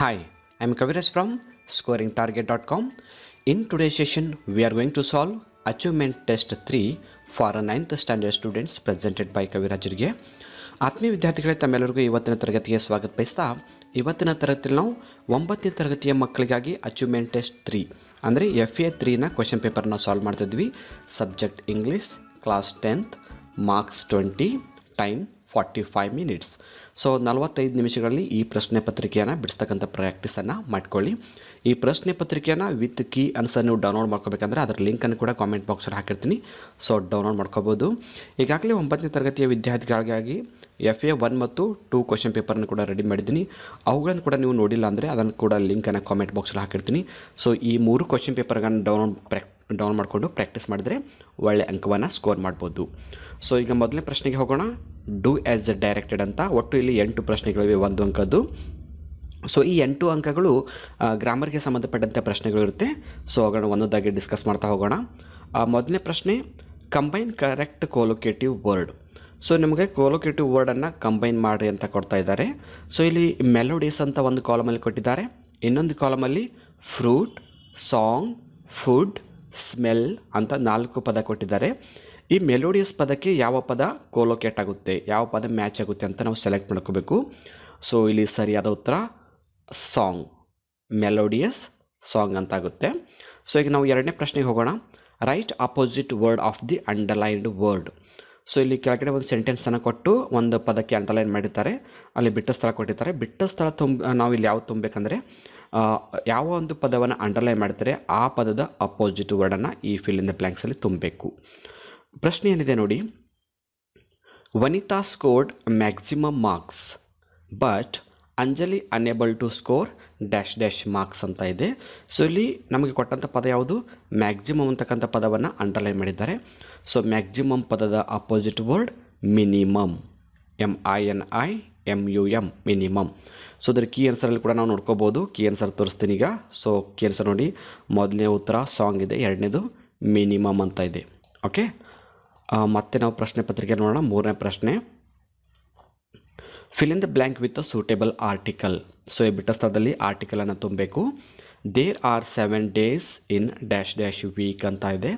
hi I Kaviraj from scoring target dot com in today session, we are going to solve achievement test three for ninth standard students presented by ಕವಿರಾಜರಿಗೆ ಆತ್ಮೀಯ ವಿದ್ಯಾರ್ಥಿಗಳೇ ತಮ್ಮೆಲ್ಲರಿಗೂ ಇವತ್ತಿನ ತರಗತಿಯ ಸ್ವಾಗತ ಬಯಸ್ತಾ ಇವತ್ತಿನ ತರಗತಿಯಲ್ಲಿ ನಾವು ಒಂಬತ್ತನೇ ತರಗತಿಯ ಮಕ್ಕಳಿಗಾಗಿ ಅಚೀವ್ಮೆಂಟ್ ಟೆಸ್ಟ್ ತ್ರೀ ಅಂದರೆ ಎಫ್ ಎ ತ್ರೀನ ಕ್ವಶನ್ ಪೇಪರ್ನ ಸಾಲ್ವ್ ಮಾಡ್ತಿದ್ವಿ subject English class tenth marks twenty time forty five minutes so ನಲವತ್ತೈದು ನಿಮಿಷಗಳಲ್ಲಿ ಈ ಪ್ರಶ್ನೆ ಪತ್ರಿಕೆಯನ್ನು ಬಿಡಿಸ್ತಕ್ಕಂಥ ಪ್ರಾಕ್ಟೀಸನ್ನು ಮಾಡ್ಕೊಳ್ಳಿ ಈ ಪ್ರಶ್ನೆ ಪತ್ರಿಕೆಯನ್ನು ವಿತ್ ಕೀ ಅನ್ಸರ್ ನೀವು ಡೌನ್ಲೋಡ್ ಮಾಡ್ಕೋಬೇಕಂದ್ರೆ ಅದರ ಲಿಂಕನ್ನು ಕೂಡ ಕಾಮೆಂಟ್ ಬಾಕ್ಸಲ್ಲಿ ಹಾಕಿರ್ತೀನಿ ಸೊ ಡೌನ್ಲೋಡ್ ಮಾಡ್ಕೋಬೋದು ಈಗಾಗಲೇ ಒಂಬತ್ತನೇ ತರಗತಿಯ ವಿದ್ಯಾರ್ಥಿಗಳಿಗಾಗಿ ಎಫ್ ಎ ಒನ್ ಮತ್ತು ಟೂ ಕ್ವಶನ್ ಪೇಪರನ್ನು ಕೂಡ ರೆಡಿ ಮಾಡಿದ್ದೀನಿ ಅವುಗಳನ್ನು ಕೂಡ ನೀವು ನೋಡಿಲ್ಲ ಅಂದರೆ ಅದನ್ನು ಕೂಡ ಲಿಂಕನ್ನು ಕಾಮೆಂಟ್ ಬಾಕ್ಸಲ್ಲಿ ಹಾಕಿರ್ತೀನಿ ಸೊ ಈ ಮೂರು ಕ್ವಶನ್ ಪೇಪರ್ಗಳನ್ನು ಡೌನ್ಲೋಡ್ ಪ್ರಾಕ್ಟಿ ಡೌನ್ ಮಾಡಿಕೊಂಡು ಪ್ರಾಕ್ಟೀಸ್ ಮಾಡಿದರೆ ಒಳ್ಳೆ ಅಂಕವನ್ನು ಸ್ಕೋರ್ ಮಾಡ್ಬೋದು ಸೊ ಈಗ ಮೊದಲನೇ ಪ್ರಶ್ನೆಗೆ ಹೋಗೋಣ ಡೂ ಆ್ಯಸ್ ಅ ಡೈರೆಕ್ಟೆಡ್ ಅಂತ ಒಟ್ಟು ಇಲ್ಲಿ ಎಂಟು ಪ್ರಶ್ನೆಗಳಿವೆ ಒಂದು ಅಂಕದ್ದು ಸೊ ಈ ಎಂಟು ಅಂಕಗಳು ಗ್ರಾಮರ್ಗೆ ಸಂಬಂಧಪಟ್ಟಂಥ ಪ್ರಶ್ನೆಗಳಿರುತ್ತೆ ಸೊ ಹೋಗೋಣ ಒಂದೊಂದಾಗಿ ಡಿಸ್ಕಸ್ ಮಾಡ್ತಾ ಹೋಗೋಣ ಮೊದಲನೇ ಪ್ರಶ್ನೆ combine correct collocative word so ನಿಮಗೆ ಕೋಲೊಕೇಟಿವ್ ವರ್ಡನ್ನು ಕಂಬೈನ್ ಮಾಡಿ ಅಂತ ಕೊಡ್ತಾ ಇದ್ದಾರೆ ಸೊ ಇಲ್ಲಿ ಮೆಲೋಡೀಸ್ ಅಂತ ಒಂದು ಕಾಲಮಲ್ಲಿ ಕೊಟ್ಟಿದ್ದಾರೆ ಇನ್ನೊಂದು ಕಾಲಮಲ್ಲಿ ಫ್ರೂಟ್ ಸಾಂಗ್ ಫುಡ್ ಸ್ಮೆಲ್ ಅಂತ ನಾಲ್ಕು ಪದ ಕೊಟ್ಟಿದ್ದಾರೆ ಈ ಮೆಲೋಡಿಯಸ್ ಪದಕ್ಕೆ ಯಾವ ಪದ ಕೋಲೋಕೇಟ್ ಆಗುತ್ತೆ ಯಾವ ಪದ ಮ್ಯಾಚ್ ಆಗುತ್ತೆ ಅಂತ ನಾವು ಸೆಲೆಕ್ಟ್ ಮಾಡ್ಕೋಬೇಕು ಸೊ ಇಲ್ಲಿ ಸರಿಯಾದ ಉತ್ತರ ಸಾಂಗ್ ಮೆಲೋಡಿಯಸ್ ಸಾಂಗ್ ಅಂತಾಗುತ್ತೆ ಸೊ ಈಗ ನಾವು ಎರಡನೇ ಪ್ರಶ್ನೆಗೆ ಹೋಗೋಣ write opposite word of the underlined word so ಇಲ್ಲಿ ಕೆಳಗಡೆ ಒಂದು ಸೆಂಟೆನ್ಸನ್ನು ಕೊಟ್ಟು ಒಂದು ಪದಕ್ಕೆ ಅಂಡರ್ಲೈನ್ ಮಾಡಿರ್ತಾರೆ ಅಲ್ಲಿ ಬಿಟ್ಟ ಸ್ಥಳ ಕೊಟ್ಟಿರ್ತಾರೆ ಬಿಟ್ಟ ಸ್ಥಳ ತುಂಬ ನಾವು ಇಲ್ಲಿ ಯಾವ್ದು ತುಂಬಬೇಕಂದ್ರೆ ಯಾವ ಒಂದು ಪದವನ್ನು ಅಂಡರ್ಲೈನ್ ಮಾಡ್ತಾರೆ ಆ ಪದದ ಅಪೋಸಿಟ್ ವರ್ಡನ್ನು ಈ ದ ಬ್ಲ್ಯಾಂಕ್ಸಲ್ಲಿ ತುಂಬಬೇಕು ಪ್ರಶ್ನೆ ಏನಿದೆ ನೋಡಿ Vanita scored maximum marks but Anjali unable to score dash dash marks ಅಂತ ಇದೆ ಸೊ ಇಲ್ಲಿ ನಮಗೆ ಕೊಟ್ಟಂಥ ಪದ ಯಾವುದು ಮ್ಯಾಕ್ಸಿಮಮ್ ಅಂತಕ್ಕಂಥ ಪದವನ್ನು ಅಂಡರ್ಲೈನ್ ಮಾಡಿದ್ದಾರೆ ಸೊ ಮ್ಯಾಕ್ಸಿಮಮ್ ಪದದ opposite word minimum M I N I M U M minimum so ಅದರ ಕೀ ಆನ್ಸರಲ್ಲಿ ಕೂಡ ನಾವು ನೋಡ್ಕೋಬೋದು ಕೀ ಆನ್ಸರ್ ತೋರಿಸ್ತೀನಿ ಈಗ ಸೊ ಕೀ ಆನ್ಸರ್ ನೋಡಿ ಮೊದಲನೇ ಉತ್ತರ ಸಾಂಗ್ ಇದೆ ಎರಡನೇದು ಮಿನಿಮಮ್ ಅಂತ ಇದೆ ಓಕೆ ಮತ್ತೆ ನಾವು ಪ್ರಶ್ನೆ ಪತ್ರಿಕೆ ನೋಡೋಣ ಮೂರನೇ ಪ್ರಶ್ನೆ fill in the blank with a suitable article so ಈ ಬಿಟ್ಟ ಸ್ಥಳದಲ್ಲಿ ಆರ್ಟಿಕಲನ್ನು ತುಂಬಬೇಕು there are seven days in dash dash week ಅಂತ ಇದೆ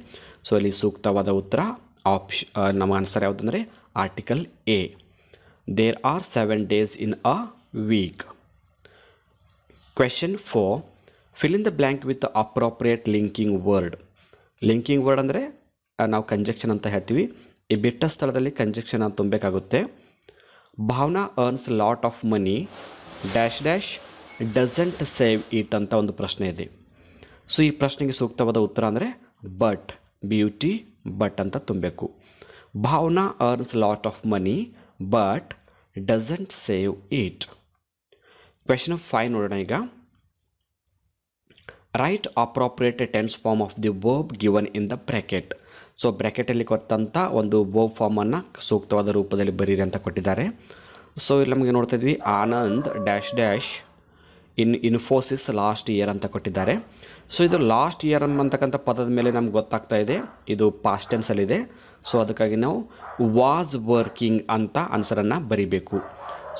ಸೊ ಅಲ್ಲಿ ಸೂಕ್ತವಾದ ಉತ್ತರ ಆಪ್ಷ ನಮ್ಮ ಆನ್ಸರ್ ಯಾವುದಂದರೆ article A there are seven days in a week question four Fill in the blank with the appropriate linking linking word ಅಂದರೆ ನಾವು ಕಂಜೆಕ್ಷನ್ ಅಂತ ಹೇಳ್ತೀವಿ ಈ ಬಿಟ್ಟ ಸ್ಥಳದಲ್ಲಿ ಕಂಜೆಕ್ಷನ್ ಅಂತ ತುಂಬಬೇಕಾಗುತ್ತೆ Bhavana earns lot of money dash dash doesn't save it ಅಂತ ಒಂದು ಪ್ರಶ್ನೆ ಇದೆ ಸೊ ಈ ಪ್ರಶ್ನೆಗೆ ಸೂಕ್ತವಾದ ಉತ್ತರ ಅಂದರೆ ಬಟ್ ಬ್ಯೂಟಿ ಬಟ್ ಅಂತ ತುಂಬಬೇಕು Bhavana earns lot of money but doesn't save it question of five ನೋಡೋಣ ಈಗ write appropriate tense form of the verb given in the bracket so ಬ್ರ್ಯಾಕೆಟಲ್ಲಿ ಕೊಟ್ಟಂಥ ಒಂದು ವರ್ಬ್ ಫಾರ್ಮನ್ನು ಸೂಕ್ತವಾದ ರೂಪದಲ್ಲಿ ಬರೀರಿ ಅಂತ ಕೊಟ್ಟಿದ್ದಾರೆ ಸೊ ಇಲ್ಲಿ ನಮಗೆ ನೋಡ್ತಾ ಇದ್ವಿ Anand dash dash in Infosys last year ಅಂತ ಕೊಟ್ಟಿದ್ದಾರೆ ಸೊ ಇದು ಲಾಸ್ಟ್ ಇಯರ್ ಅನ್ನುವಂಥಕ್ಕಂಥ ಪದದ ಮೇಲೆ ನಮ್ಗೆ ಗೊತ್ತಾಗ್ತಾ ಇದೆ ಇದು ಪಾಸ್ಟ್ ಟೆನ್ಸಲ್ಲಿದೆ ಸೊ ಅದಕ್ಕಾಗಿ ನಾವು ವಾಸ್ ವರ್ಕಿಂಗ್ ಅಂತ ಆನ್ಸರನ್ನು ಬರಿಬೇಕು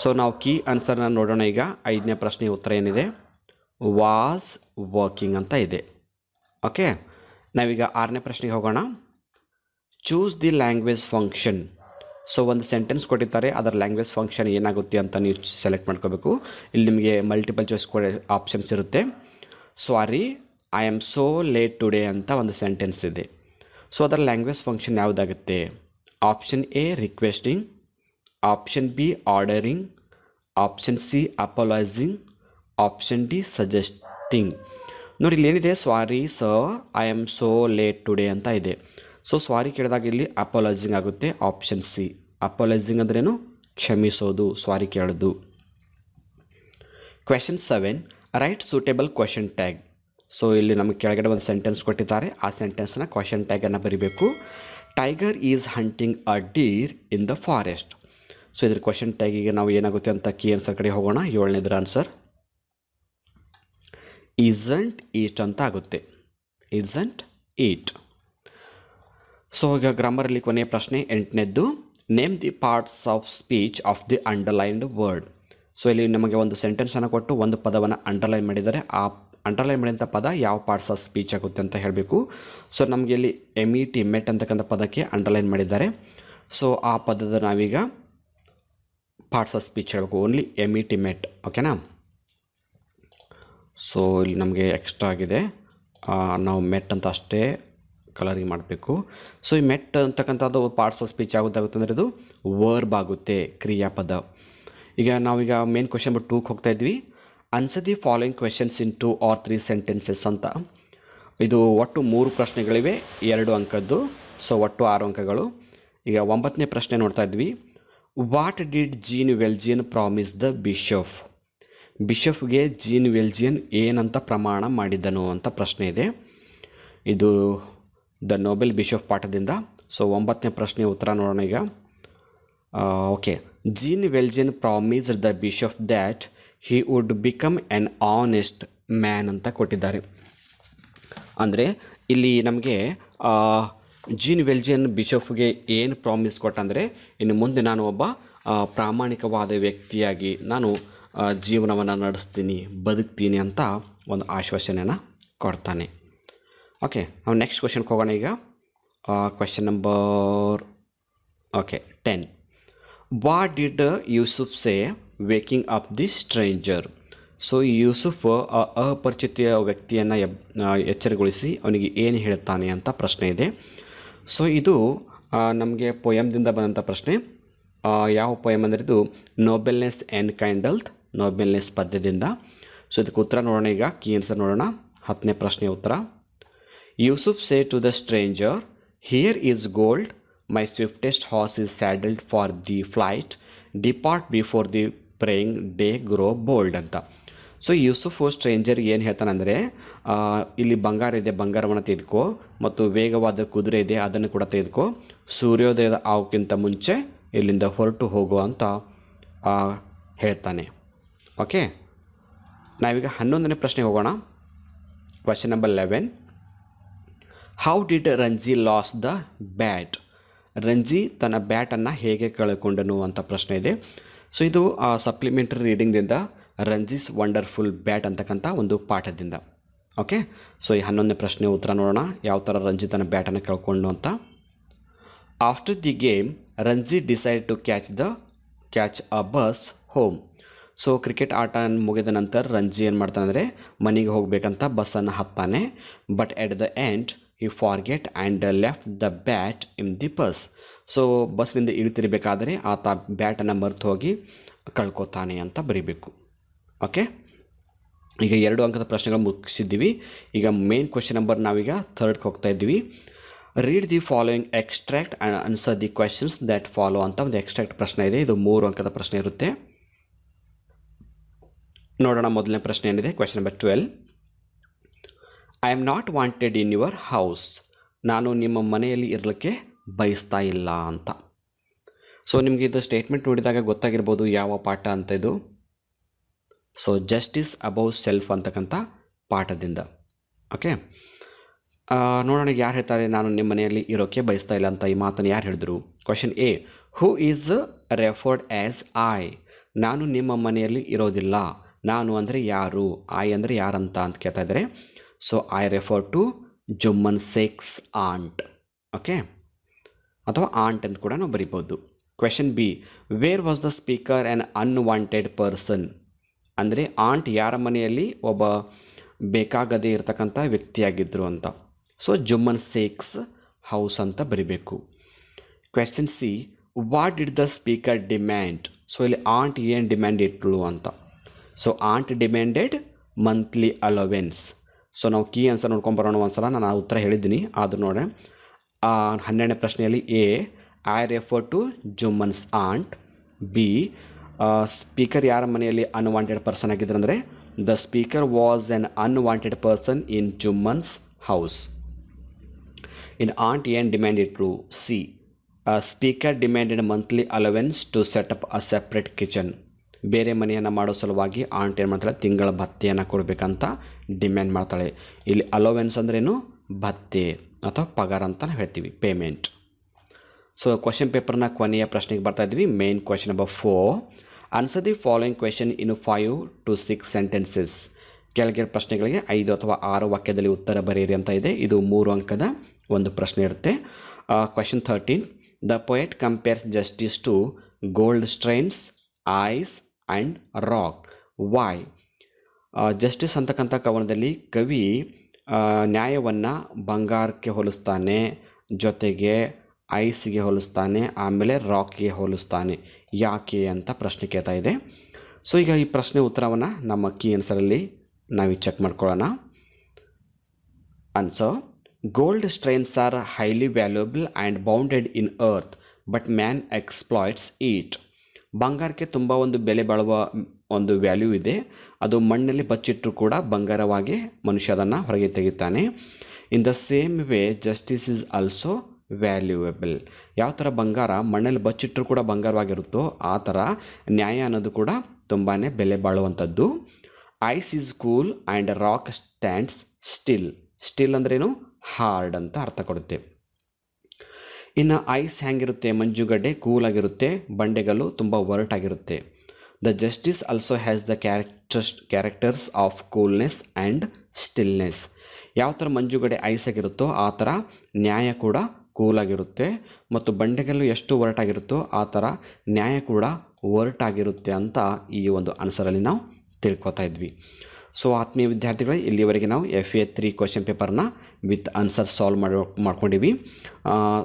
ಸೊ ನಾವು ಕೀ ಆನ್ಸರ್ನ ನೋಡೋಣ ಈಗ ಐದನೇ ಪ್ರಶ್ನೆ ಉತ್ತರ ಏನಿದೆ ವಾಸ್ ವರ್ಕಿಂಗ್ ಅಂತ ಇದೆ ಓಕೆ ನಾವೀಗ ಆರನೇ ಪ್ರಶ್ನೆಗೆ ಹೋಗೋಣ choose the language function so ಒಂದು ಸೆಂಟೆನ್ಸ್ ಕೊಟ್ಟಿದ್ದಾರೆ ಅದರ ಲ್ಯಾಂಗ್ವೇಜ್ ಫಂಕ್ಷನ್ ಏನಾಗುತ್ತೆ ಅಂತ ನೀವು ಸೆಲೆಕ್ಟ್ ಮಾಡ್ಕೋಬೇಕು ಇಲ್ಲಿ ನಿಮಗೆ ಮಲ್ಟಿಪಲ್ ಚಾಯ್ಸ್ ಕೊಡ ಆಪ್ಷನ್ಸ್ ಇರುತ್ತೆ sorry I am so late today ಅಂತ ಒಂದು ಸೆಂಟೆನ್ಸ್ ಇದೆ ಸೊ ಅದರ ಲ್ಯಾಂಗ್ವೇಜ್ ಫಂಕ್ಷನ್ ಯಾವುದಾಗುತ್ತೆ option A requesting option B ordering option C apologising option D suggesting ನೋಡಿ ಇಲ್ಲಿ ಏನಿದೆ sorry sir I am so late today ಅಂತ ಇದೆ ಸೊ ಸ್ವಾರಿ ಕೇಳಿದಾಗ ಇಲ್ಲಿ ಅಪೊಲೈಸಿಂಗ್ ಆಗುತ್ತೆ ಆಪ್ಷನ್ ಸಿ ಅಪೊಲೈಸಿಂಗ್ ಅಂದ್ರೇನು ಕ್ಷಮಿಸೋದು ಸ್ವಾರಿ ಕೇಳೋದು question seven write suitable question tag so ಇಲ್ಲಿ ನಮಗೆ ಕೆಳಗಡೆ ಒಂದು ಸೆಂಟೆನ್ಸ್ ಕೊಟ್ಟಿದ್ದಾರೆ ಆ ಸೆಂಟೆನ್ಸ್ನ ಕ್ವಶನ್ ಟ್ಯಾಗನ್ನು ಬರೀಬೇಕು tiger is hunting a deer in the forest so ಇದ್ರ ಕ್ವಶನ್ ಟ್ಯಾಗಿಗೆ ನಾವು ಏನಾಗುತ್ತೆ ಅಂತ ಕಿ ಆನ್ಸರ್ ಕಡೆ ಹೋಗೋಣ ಏಳನೇದ್ರ ಆನ್ಸರ್ ಈಸಂಟ್ ಈಟ್ ಅಂತ ಆಗುತ್ತೆ ಈಸಂಟ್ ಈಟ್ ಸೊ ಈಗ ಗ್ರಾಮರಲ್ಲಿ ಕೊನೆಯ ಪ್ರಶ್ನೆ ಎಂಟನೇದ್ದು name the parts of speech of the underlined word so ಇಲ್ಲಿ ನಮಗೆ ಒಂದು ಸೆಂಟೆನ್ಸನ್ನು ಕೊಟ್ಟು ಒಂದು ಪದವನ್ನು ಅಂಡರ್ಲೈನ್ ಮಾಡಿದರೆ ಆ ಅಂಡರ್ಲೈನ್ ಮಾಡಿದಂಥ ಪದ ಯಾವ ಪಾರ್ಟ್ಸ್ ಆಫ್ ಸ್ಪೀಚ್ ಆಗುತ್ತೆ ಅಂತ ಹೇಳಬೇಕು ಸೊ ನಮಗೆ ಇಲ್ಲಿ ಎಮ್ ಇ ಟಿ ಮೆಟ್ ಅಂತಕ್ಕಂಥ ಪದಕ್ಕೆ ಅಂಡರ್ಲೈನ್ ಮಾಡಿದ್ದಾರೆ ಸೊ ಆ ಪದದ ನಾವೀಗ ಪಾರ್ಟ್ಸ್ ಆಫ್ ಸ್ಪೀಚ್ ಹೇಳಬೇಕು only M E T met ಓಕೆನಾ ಸೊ ಇಲ್ಲಿ ನಮಗೆ ಎಕ್ಸ್ಟ್ರಾ ಆಗಿದೆ ನಾವು ಮೆಟ್ e ಅಂತ ಅಷ್ಟೇ ಕಲರಿಂಗ್ ಮಾಡಬೇಕು ಸೊ ಈ ಮೆಟ್ e ಅಂತಕ್ಕಂಥದ್ದು ಪಾರ್ಟ್ಸ್ ಆಫ್ ಸ್ಪೀಚ್ ಆಗುತ್ತೆ ಅಂದರೆ ಇದು ವರ್ಬ್ ಆಗುತ್ತೆ ಕ್ರಿಯಾಪದ ಈಗ ನಾವೀಗ ಮೇನ್ ಕ್ವಶನ್ ಬಟ್ ಟೂಗೆ ಹೋಗ್ತಾ ಇದ್ವಿ answer the following questions in two or three sentences ಅಂತ ಇದು ಒಟ್ಟು ಮೂರು ಪ್ರಶ್ನೆಗಳಿವೆ ಎರಡು ಅಂಕದ್ದು ಸೊ ಒಟ್ಟು ಆರು ಅಂಕಗಳು ಈಗ ಒಂಬತ್ತನೇ ಪ್ರಶ್ನೆ ನೋಡ್ತಾ ಇದ್ವಿ what did Jean Valjean promise the bishop ಬಿಷಫ್ಗೆ ಜೀನ್ ವೆಲ್ಜಿಯನ್ ಏನಂತ ಪ್ರಮಾಣ ಮಾಡಿದ್ದನು ಅಂತ ಪ್ರಶ್ನೆ ಇದೆ ಇದು ದ ನೋಬೆಲ್ ಬಿಷಫ್ ಪಾಠದಿಂದ ಸೊ ಒಂಬತ್ತನೇ ಪ್ರಶ್ನೆ ಉತ್ತರ ನೋಡೋಣ ಈಗ okay Jean Valjean promise the bishop that he would become an honest man ಅಂತ ಕೊಟ್ಟಿದ್ದಾರೆ ಅಂದರೆ ಇಲ್ಲಿ ನಮಗೆ ಜೀನ್ ವೆಲ್ಜಿಯನ್ ಬಿಷಫ್ಗೆ ಏನು ಪ್ರಾಮಿಸ್ ಕೊಟ್ಟಂದರೆ ಇನ್ನು ಮುಂದೆ ನಾನು ಒಬ್ಬ ಪ್ರಾಮಾಣಿಕವಾದ ವ್ಯಕ್ತಿಯಾಗಿ ನಾನು ಜೀವನವನ್ನು ನಡೆಸ್ತೀನಿ ಬದುಕ್ತೀನಿ ಅಂತ ಒಂದು ಆಶ್ವಾಸನೆಯನ್ನು ಕೊಡ್ತಾನೆ ಓಕೆ ನಾವು ನೆಕ್ಸ್ಟ್ ಕ್ವೆಶನ್ಗೆ ಹೋಗೋಣ ಈಗ question number okay ten what did Yusuf say waking up the stranger so ಈ ಯೂಸುಫ್ ಅಪರಿಚಿತ ವ್ಯಕ್ತಿಯನ್ನು ಎಬ್ ಎಚ್ಚರಗೊಳಿಸಿ ಅವನಿಗೆ ಏನು ಹೇಳ್ತಾನೆ ಅಂತ ಪ್ರಶ್ನೆ ಇದೆ ಸೊ ಇದು ನಮಗೆ ಪೊಯಮ್ದಿಂದ ಬಂದಂಥ ಪ್ರಶ್ನೆ ಯಾವ ಪೊಯಮ್ ಅಂದರೆ ಇದು ನೋಬೆಲ್ನೆಸ್ ಎನ್ ಕ್ಯಾಂಡಲ್ತ್ ನೋಬೆಲ್ನೆಸ್ ಪದ್ಯದಿಂದ ಸೊ ಇದಕ್ಕೆ ಉತ್ತರ ನೋಡೋಣ ಈಗ ಕೀ ಆನ್ಸರ್ ನೋಡೋಣ ಹತ್ತನೇ ಪ್ರಶ್ನೆ ಉತ್ತರ Yusuf say to the stranger here is gold my swiftest horse is saddled for the flight depart before the praying day grow bold ಅಂತ ಸೊ ಯೂಸುಫು ಸ್ಟ್ರೇಂಜರ್ ಏನು ಹೇಳ್ತಾನಂದರೆ ಇಲ್ಲಿ ಬಂಗಾರ ಇದೆ ಬಂಗಾರವನ್ನು ತೆಗೆದುಕೋ ಮತ್ತು ವೇಗವಾದ ಕುದುರೆ ಇದೆ ಅದನ್ನು ಕೂಡ ತೆಗೆದುಕೋ ಸೂರ್ಯೋದಯದ ಆವಕ್ಕಿಂತ ಮುಂಚೆ ಇಲ್ಲಿಂದ ಹೊರಟು ಹೋಗು ಅಂತ ಹೇಳ್ತಾನೆ ಓಕೆ ನಾವೀಗ ಹನ್ನೊಂದನೇ ಪ್ರಶ್ನೆಗೆ ಹೋಗೋಣ question number eleven how did Ranji lose the bat Ranji ತನ್ನ ಬ್ಯಾಟನ್ನು ಹೇಗೆ ಕಳ್ಕೊಂಡನು ಅಂತ ಪ್ರಶ್ನೆ ಇದೆ ಸೊ ಇದು ಆ ಸಪ್ಲಿಮೆಂಟ್ರಿ ರೀಡಿಂಗ್ದಿಂದ ರಂಜಿಸ್ ವಂಡರ್ಫುಲ್ ಬ್ಯಾಟ್ ಅಂತಕ್ಕಂಥ ಒಂದು ಪಾಠದಿಂದ ಓಕೆ ಸೊ ಈ ಹನ್ನೊಂದನೇ ಪ್ರಶ್ನೆ ಉತ್ತರ ನೋಡೋಣ ಯಾವ ಥರ ತನ್ನ ಬ್ಯಾಟನ್ನು ಕೇಳ್ಕೊಂಡು ಅಂತ after the game Ranji decide to catch the catch a bus home so cricket ಆಟ ಮುಗಿದ ನಂತರ ರಂಜಿ ಏನು ಮಾಡ್ತಾನೆ ಅಂದರೆ ಮನೆಗೆ ಹೋಗಬೇಕಂತ ಬಸ್ಸನ್ನು ಹತ್ತಾನೆ but at the end he forget and left the bat in the bus so ಬಸ್ನಿಂದ ಇಳಿತಿರಬೇಕಾದರೆ ಆತ ಬ್ಯಾಟನ್ನು ಮರೆತು ಹೋಗಿ ಕಳ್ಕೊತಾನೆ ಅಂತ ಬರೀಬೇಕು ಓಕೆ ಈಗ ಎರಡು ಅಂಕದ ಪ್ರಶ್ನೆಗಳು ಮುಗಿಸಿದ್ದೀವಿ ಈಗ ಮೇನ್ ಕ್ವೆಶನ್ ನಂಬರ್ ನಾವೀಗ ಥರ್ಡ್ಗೆ ಹೋಗ್ತಾ ಇದ್ದೀವಿ read the following extract and answer the questions that follow ಅಂತ ಒಂದು ಎಕ್ಸ್ಟ್ರಾಕ್ಟ್ ಪ್ರಶ್ನೆ ಇದೆ ಇದು ಮೂರು ಅಂಕದ ಪ್ರಶ್ನೆ ಇರುತ್ತೆ ನೋಡೋಣ ಮೊದಲನೇ ಪ್ರಶ್ನೆ ಏನಿದೆ question number twelve I am not wanted in your house ನಾನು ನಿಮ್ಮ ಮನೆಯಲ್ಲಿ ಇರಲಿಕ್ಕೆ ಬಯಸ್ತಾ ಇಲ್ಲ ಅಂತ ಸೊ ನಿಮಗೆ ಇದು ಸ್ಟೇಟ್ಮೆಂಟ್ ನೋಡಿದಾಗ ಗೊತ್ತಾಗಿರ್ಬೋದು ಯಾವ ಪಾಠ ಅಂತ ಇದು ಸೊ ಜಸ್ಟಿಸ್ ಅಬೌವ್ ಸೆಲ್ಫ್ ಅಂತಕ್ಕಂಥ ಪಾಠದಿಂದ ಓಕೆ ನೋಡೋಣ ಯಾರು ಹೇಳ್ತಾರೆ ನಾನು ನಿಮ್ಮ ಮನೆಯಲ್ಲಿ ಇರೋಕ್ಕೆ ಬಯಸ್ತಾ ಇಲ್ಲ ಅಂತ ಈ ಮಾತನ್ನು ಯಾರು ಹೇಳಿದ್ರು question A who is referred as I ನಾನು ನಿಮ್ಮ ಮನೆಯಲ್ಲಿ ಇರೋದಿಲ್ಲ ನಾನು ಅಂದರೆ ಯಾರು ಐ ಅಂದರೆ ಯಾರಂತ ಅಂತ ಕೇಳ್ತಾ ಇದ್ದಾರೆ so I refer to Jumman Sheikh's aunt okay ಅಥವಾ ಆಂಟ್ ಅಂತ ಕೂಡ ನಾವು ಬರಿಬೋದು question B where was the speaker an unwanted person ಅಂದರೆ ಆಂಟ್ ಯಾರ ಮನೆಯಲ್ಲಿ ಒಬ್ಬ ಬೇಕಾಗದೇ ಇರತಕ್ಕಂಥ ವ್ಯಕ್ತಿಯಾಗಿದ್ದರು ಅಂತ ಸೊ ಜುಮ್ಮನ್ ಸೇಕ್ಸ್ ಹೌಸ್ ಅಂತ ಬರಿಬೇಕು question C what did the speaker demand so ಇಲ್ಲಿ ಆಂಟ್ ಏನು ಡಿಮ್ಯಾಂಡ್ ಇಟ್ಟಳು ಅಂತ so aunt demanded monthly allowance so ನಾವು ಕೀ ಆನ್ಸರ್ ನೋಡ್ಕೊಂಬರೋಣ ಸಲ ನಾನು ಆ ಉತ್ತರ ಹೇಳಿದ್ದೀನಿ ಆದರೂ ನೋಡೋಣ ಹನ್ನೆರಡನೇ ಪ್ರಶ್ನೆಯಲ್ಲಿ A I refer to Jumman's aunt B speaker ಯಾರ ಮನೆಯಲ್ಲಿ ಅನ್ವಾಂಟೆಡ್ ಪರ್ಸನ್ ಆಗಿದ್ರು ಅಂದರೆ the speaker was an unwanted person in Jumman's house in aunt ಏನ್ demand to C speaker demanded monthly allowance to set up a separate kitchen ಬೇರೆ ಮನೆಯನ್ನು ಮಾಡೋ ಸಲುವಾಗಿ ant ಏನು ಮಾಡ್ತಾಳೆ ತಿಂಗಳ ಭತ್ತೆಯನ್ನು ಕೊಡಬೇಕಂತ ಡಿಮ್ಯಾಂಡ್ ಮಾಡ್ತಾಳೆ ಇಲ್ಲಿ ಅಲೋವೆನ್ಸ್ ಅಂದ್ರೇನು ಭತ್ತೆ ಅಥವಾ ಪಗಾರ ಅಂತ ಹೇಳ್ತೀವಿ ಪೇಮೆಂಟ್ ಸೊ ಕ್ವಶನ್ ಪೇಪರ್ನ ಕೊನೆಯ ಪ್ರಶ್ನೆಗೆ ಬರ್ತಾ ಇದ್ವಿ main question number four answer the following question in five to six sentences ಕೆಳಗೆ ಪ್ರಶ್ನೆಗಳಿಗೆ ಐದು ಅಥವಾ ಆರು ವಾಕ್ಯದಲ್ಲಿ ಉತ್ತರ ಬರೆಯಿರಿ ಅಂತ ಇದೆ ಇದು ಮೂರು ಅಂಕದ ಒಂದು ಪ್ರಶ್ನೆ ಇರುತ್ತೆ question thirteen the poet compares justice to gold strains ice and rock why justice ಅಂತಕ್ಕಂಥ ಕವನದಲ್ಲಿ ಕವಿ ನ್ಯಾಯವನ್ನು ಬಂಗಾರಕ್ಕೆ ಹೋಲಿಸ್ತಾನೆ ಜೊತೆಗೆ ಐಸ್ಗೆ ಹೋಲಿಸ್ತಾನೆ ಆಮೇಲೆ ರಾಕ್ಗೆ ಹೋಲಿಸ್ತಾನೆ ಯಾಕೆ ಅಂತ ಪ್ರಶ್ನೆ ಕೇಳ್ತಾ ಇದೆ ಸೊ ಈಗ ಈ ಪ್ರಶ್ನೆ ಉತ್ತರವನ್ನು ನಮ್ಮ ಕೀ ಆನ್ಸರಲ್ಲಿ ನಾವು ಚೆಕ್ ಮಾಡ್ಕೊಳ್ಳೋಣ ಅನ್ಸೋ gold strains are highly valuable and bounded in earth but man exploits it ಬಂಗಾರಕ್ಕೆ ತುಂಬ ಒಂದು ಬೆಲೆ ಬಾಳುವ ಒಂದು ವ್ಯಾಲ್ಯೂ ಇದೆ ಅದು ಮಣ್ಣಲ್ಲಿ ಬಚ್ಚಿಟ್ಟರೂ ಕೂಡ ಬಂಗಾರವಾಗಿ ಮನುಷ್ಯ ಅದನ್ನು ಹೊರಗೆ ತೆಗೆಯುತ್ತಾನೆ in the same way justice is also valuable ಯಾವ ಥರ ಬಂಗಾರ ಮಣ್ಣಲ್ಲಿ ಬಚ್ಚಿಟ್ಟರು ಕೂಡ ಬಂಗಾರವಾಗಿರುತ್ತೋ ಆ ಥರ ನ್ಯಾಯ ಅನ್ನೋದು ಕೂಡ ತುಂಬಾ ಬೆಲೆ ಬಾಳುವಂಥದ್ದು ice is cool and rock stands still still ಅಂದ್ರೇನು ಹಾರ್ಡ್ ಅಂತ ಅರ್ಥ ಕೊಡುತ್ತೆ ಇನ್ನು ಐಸ್ ಹ್ಯಾಂಗಿರುತ್ತೆ ಮಂಜುಗಡ್ಡೆ ಕೂಲಾಗಿರುತ್ತೆ ಬಂಡೆಗಲ್ಲು ತುಂಬ ಆಗಿರುತ್ತೆ The justice also has the characters of coolness and stillness ಯಾವ ಥರ ಮಂಜುಗಡೆ ಐಸ್ ಆಗಿರುತ್ತೋ ಆ ಥರ ನ್ಯಾಯ ಕೂಡ ಕೂಲಾಗಿರುತ್ತೆ ಮತ್ತು ಬಂಡೆಗಲ್ಲು ಎಷ್ಟು ಒರಟಾಗಿರುತ್ತೋ ಆ ಥರ ನ್ಯಾಯ ಕೂಡ ಒರಟಾಗಿರುತ್ತೆ ಅಂತ ಈ ಒಂದು ಆನ್ಸರಲ್ಲಿ ನಾವು ತಿಳ್ಕೊತಾ ಇದ್ವಿ ಸೊ ಆತ್ಮೀಯ ವಿದ್ಯಾರ್ಥಿಗಳೇ ಇಲ್ಲಿವರೆಗೆ ನಾವು ಎಫ್ ಎ ತ್ರೀ ಕ್ವಶನ್ ಪೇಪರ್ನ ವಿತ್ ಆನ್ಸರ್ ಸಾಲ್ವ್ ಮಾಡಿ ಮಾಡ್ಕೊಂಡಿವಿ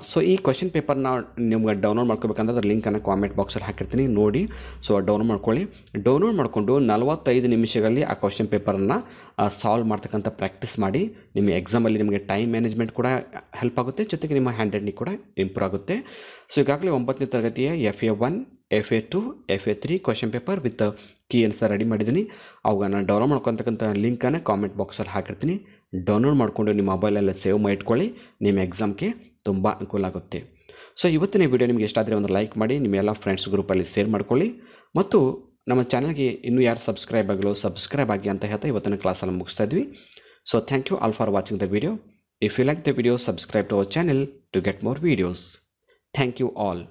ಸೊ ಈ ಕ್ವಶನ್ ಪೇಪರ್ನ ನಿಮ್ಗೆ ಡೌನ್ಲೋಡ್ ಮಾಡ್ಕೋಬೇಕಂದ್ರೆ ಅದ್ರ ಲಿಂಕನ್ನು ಕಾಮೆಂಟ್ ಬಾಕ್ಸಲ್ಲಿ ಹಾಕಿರ್ತೀನಿ ನೋಡಿ ಸೊ ಡೌನ್ಲೋಡ್ ಮಾಡ್ಕೊಳ್ಳಿ ಡೌನ್ಲೋಡ್ ಮಾಡಿಕೊಂಡು ನಲವತ್ತೈದು ನಿಮಿಷಗಳಲ್ಲಿ ಆ ಕ್ವಶನ್ ಪೇಪರನ್ನು ಸಾಲ್ವ್ ಮಾಡ್ತಕ್ಕಂಥ ಪ್ರಾಕ್ಟೀಸ್ ಮಾಡಿ ನಿಮ್ಮ ಎಕ್ಸಾಮಲ್ಲಿ ನಿಮಗೆ ಟೈಮ್ ಮ್ಯಾನೇಜ್ಮೆಂಟ್ ಕೂಡ ಹೆಲ್ಪ್ ಆಗುತ್ತೆ ಜೊತೆಗೆ ನಿಮ್ಮ ಹ್ಯಾಂಡ್ ರೈಟಿಂಗ್ ಕೂಡ ಇಂಪ್ರೂವ್ ಆಗುತ್ತೆ ಸೊ ಈಗಾಗಲೇ ಒಂಬತ್ತನೇ ತರಗತಿಯ F A one F A two F A three question paper with key answer ready ಮಾಡಿದ್ದೀನಿ ನಾನು ಡೌನ್ಲೋಡ್ ಮಾಡ್ಕೊತಕ್ಕಂಥ ಲಿಂಕನ್ನು ಕಾಮೆಂಟ್ ಬಾಕ್ಸಲ್ಲಿ ಹಾಕಿರ್ತೀನಿ ಡೌನ್ಲೋಡ್ ಮಾಡಿಕೊಂಡು ನಿಮ್ಮ ಮೊಬೈಲಲ್ಲೇ ಸೇವ್ ಮಾಡಿ ನಿಮ್ಮ ಎಕ್ಸಾಮ್ಗೆ ತುಂಬ ಅನುಕೂಲ ಆಗುತ್ತೆ ಸೊ ಇವತ್ತಿನ ವಿಡಿಯೋ ನಿಮಗೆ ಇಷ್ಟಾದರೆ ಒಂದು ಲೈಕ್ ಮಾಡಿ ನಿಮ್ಮೆಲ್ಲ ಫ್ರೆಂಡ್ಸ್ ಗ್ರೂಪಲ್ಲಿ ಶೇರ್ ಮಾಡ್ಕೊಳ್ಳಿ ಮತ್ತು ನಮ್ಮ ಚಾನಲ್ಗೆ ಇನ್ನೂ ಯಾರು ಸಬ್ಸ್ಕ್ರೈಬ್ ಆಗಲೋ ಸಬ್ಸ್ಕ್ರೈಬ್ ಆಗಿ ಅಂತ ಹೇಳ್ತಾ ಇವತ್ತಿನ ಕ್ಲಾಸಲ್ಲಿ ಮುಗಿಸ್ತಾ ಇದ್ವಿ so thank you all for watching the video if you like the video subscribe to our channel to get more videos thank you all